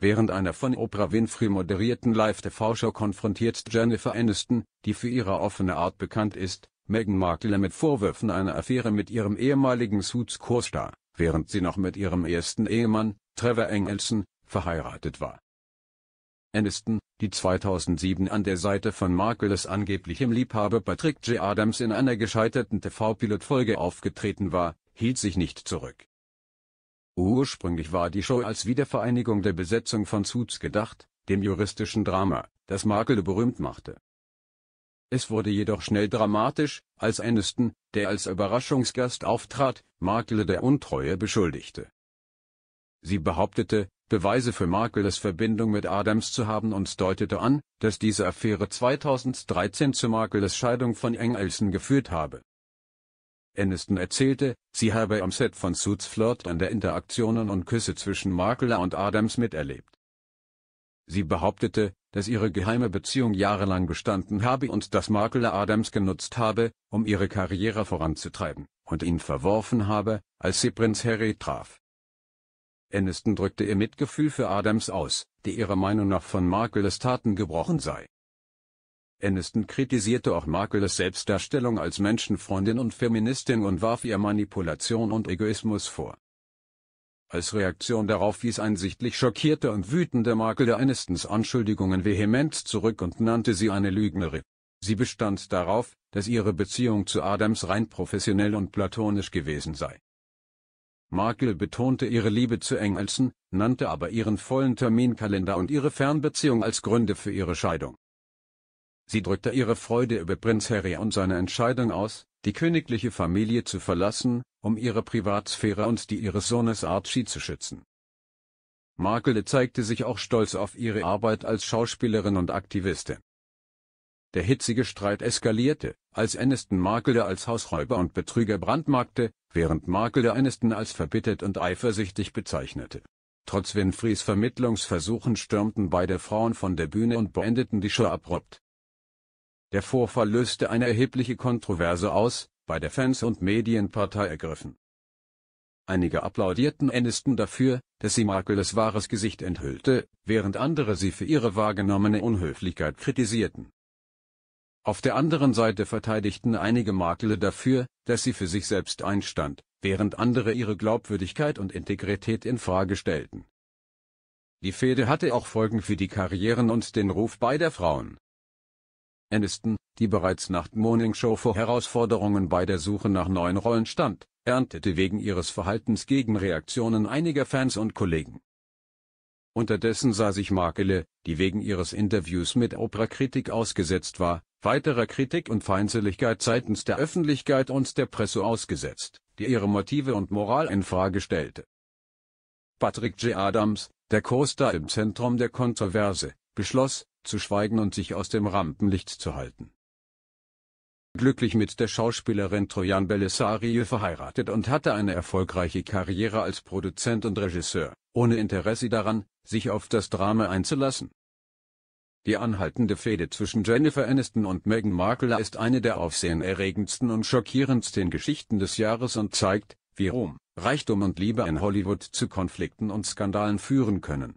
Während einer von Oprah Winfrey moderierten Live-TV-Show konfrontiert Jennifer Aniston, die für ihre offene Art bekannt ist, Meghan Markle mit Vorwürfen einer Affäre mit ihrem ehemaligen Suits-Co-Star, während sie noch mit ihrem ersten Ehemann, Trevor Engelson, verheiratet war. Aniston, die 2007 an der Seite von Markles angeblichem Liebhaber Patrick J. Adams in einer gescheiterten TV-Pilotfolge aufgetreten war, hielt sich nicht zurück. Ursprünglich war die Show als Wiedervereinigung der Besetzung von Suits gedacht, dem juristischen Drama, das Markle berühmt machte. Es wurde jedoch schnell dramatisch, als Aniston, der als Überraschungsgast auftrat, Markle der Untreue beschuldigte. Sie behauptete, Beweise für Markles Verbindung mit Adams zu haben und deutete an, dass diese Affäre 2013 zu Markles Scheidung von Engelsen geführt habe. Aniston erzählte, sie habe am Set von Suits Flirt an der Interaktionen und Küsse zwischen Markle und Adams miterlebt. Sie behauptete, dass ihre geheime Beziehung jahrelang bestanden habe und dass Markle Adams genutzt habe, um ihre Karriere voranzutreiben, und ihn verworfen habe, als sie Prinz Harry traf. Aniston drückte ihr Mitgefühl für Adams aus, die ihrer Meinung nach von Markles Taten gebrochen sei. Aniston kritisierte auch Markles Selbstdarstellung als Menschenfreundin und Feministin und warf ihr Manipulation und Egoismus vor. Als Reaktion darauf wies ein sichtlich schockierter und wütender Markle Anistons Anschuldigungen vehement zurück und nannte sie eine Lügnerin. Sie bestand darauf, dass ihre Beziehung zu Adams rein professionell und platonisch gewesen sei. Markle betonte ihre Liebe zu Engelsen, nannte aber ihren vollen Terminkalender und ihre Fernbeziehung als Gründe für ihre Scheidung. Sie drückte ihre Freude über Prinz Harry und seine Entscheidung aus, die königliche Familie zu verlassen, um ihre Privatsphäre und die ihres Sohnes Archie zu schützen. Markle zeigte sich auch stolz auf ihre Arbeit als Schauspielerin und Aktivistin. Der hitzige Streit eskalierte, als Aniston Markle als Hausräuber und Betrüger brandmarkte, während Markle Aniston als verbittert und eifersüchtig bezeichnete. Trotz Winfries Vermittlungsversuchen stürmten beide Frauen von der Bühne und beendeten die Show abrupt. Der Vorfall löste eine erhebliche Kontroverse aus, bei der Fans und Medienpartei ergriffen. Einige applaudierten Aniston dafür, dass sie Markles wahres Gesicht enthüllte, während andere sie für ihre wahrgenommene Unhöflichkeit kritisierten. Auf der anderen Seite verteidigten einige Markle dafür, dass sie für sich selbst einstand, während andere ihre Glaubwürdigkeit und Integrität in Frage stellten. Die Fehde hatte auch Folgen für die Karrieren und den Ruf beider Frauen. Aniston, die bereits nach Morning Show vor Herausforderungen bei der Suche nach neuen Rollen stand, erntete wegen ihres Verhaltens Gegenreaktionen einiger Fans und Kollegen. Unterdessen sah sich Markele, die wegen ihres Interviews mit Oprah Kritik ausgesetzt war, weiterer Kritik und Feindseligkeit seitens der Öffentlichkeit und der Presse ausgesetzt, die ihre Motive und Moral in Frage stellte. Patrick J. Adams, der Co-Star im Zentrum der Kontroverse, beschloss, zu schweigen und sich aus dem Rampenlicht zu halten. Glücklich mit der Schauspielerin Trojan Belisario verheiratet und hatte eine erfolgreiche Karriere als Produzent und Regisseur, ohne Interesse daran, sich auf das Drama einzulassen. Die anhaltende Fehde zwischen Jennifer Aniston und Meghan Markle ist eine der aufsehenerregendsten und schockierendsten Geschichten des Jahres und zeigt, wie Ruhm, Reichtum und Liebe in Hollywood zu Konflikten und Skandalen führen können.